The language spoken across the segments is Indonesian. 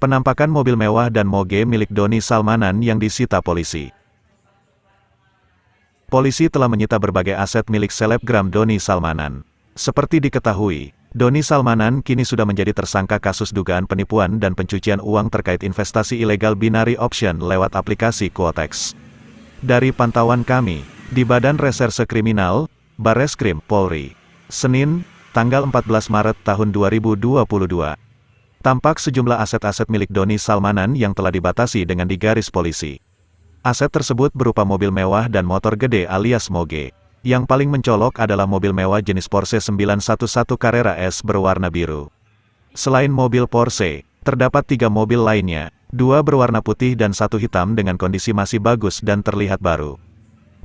penampakan mobil mewah dan moge milik Doni Salmanan yang disita polisi. Polisi telah menyita berbagai aset milik selebgram Doni Salmanan. Seperti diketahui, Doni Salmanan kini sudah menjadi tersangka kasus dugaan penipuan dan pencucian uang terkait investasi ilegal binary option lewat aplikasi Quotex. Dari pantauan kami, di Badan Reserse Kriminal, Bareskrim Polri, Senin, tanggal 14 Maret tahun 2022, Tampak sejumlah aset-aset milik Doni Salmanan yang telah dibatasi dengan digaris polisi. Aset tersebut berupa mobil mewah dan motor gede alias moge. Yang paling mencolok adalah mobil mewah jenis Porsche 911 Carrera S berwarna biru. Selain mobil Porsche, terdapat tiga mobil lainnya, dua berwarna putih dan satu hitam dengan kondisi masih bagus dan terlihat baru.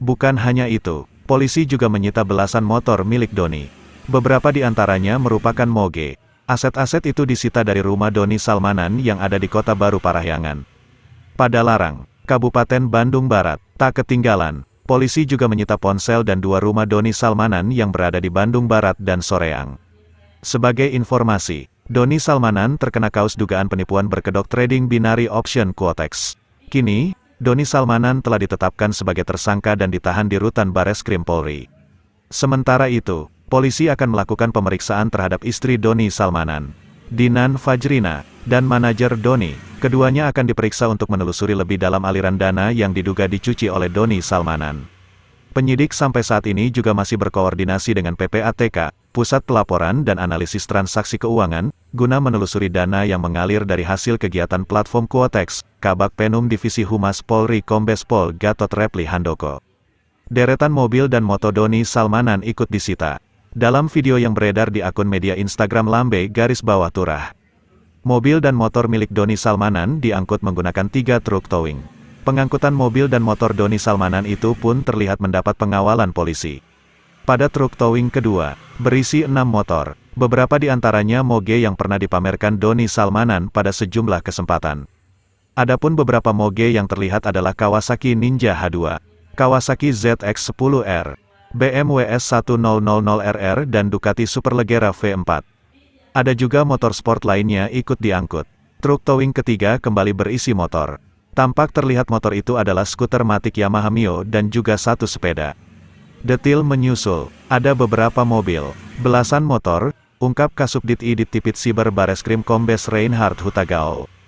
Bukan hanya itu, polisi juga menyita belasan motor milik Doni. Beberapa di antaranya merupakan moge, Aset-aset itu disita dari rumah Doni Salmanan yang ada di Kota Baru Parahyangan. Pada Larang, Kabupaten Bandung Barat, tak ketinggalan, polisi juga menyita ponsel dan dua rumah Doni Salmanan yang berada di Bandung Barat dan Soreang. Sebagai informasi, Doni Salmanan terkena kaos dugaan penipuan berkedok trading binari option Quotex. Kini, Doni Salmanan telah ditetapkan sebagai tersangka dan ditahan di rutan Bareskrim Polri. Sementara itu, polisi akan melakukan pemeriksaan terhadap istri Doni Salmanan, Dinan Fajrina, dan manajer Doni. Keduanya akan diperiksa untuk menelusuri lebih dalam aliran dana yang diduga dicuci oleh Doni Salmanan. Penyidik sampai saat ini juga masih berkoordinasi dengan PPATK, Pusat Pelaporan dan Analisis Transaksi Keuangan, guna menelusuri dana yang mengalir dari hasil kegiatan platform Quotex, Kabak Penum Divisi Humas Polri Kombes Pol Gatot Repli Handoko. Deretan mobil dan moto Doni Salmanan ikut disita dalam video yang beredar di akun media Instagram Lambe garis bawah Turah. Mobil dan motor milik Doni Salmanan diangkut menggunakan tiga truk towing. Pengangkutan mobil dan motor Doni Salmanan itu pun terlihat mendapat pengawalan polisi. Pada truk towing kedua, berisi enam motor, beberapa di antaranya moge yang pernah dipamerkan Doni Salmanan pada sejumlah kesempatan. Adapun beberapa moge yang terlihat adalah Kawasaki Ninja H2, Kawasaki ZX-10R, BMW S1000RR dan Ducati Superleggera V4. Ada juga motor sport lainnya ikut diangkut. Truk towing ketiga kembali berisi motor. Tampak terlihat motor itu adalah skuter matik Yamaha Mio dan juga satu sepeda. Detil menyusul, ada beberapa mobil, belasan motor, ungkap Kasubdit Idit Tipit Siber Bareskrim Kombes Reinhard Hutagao.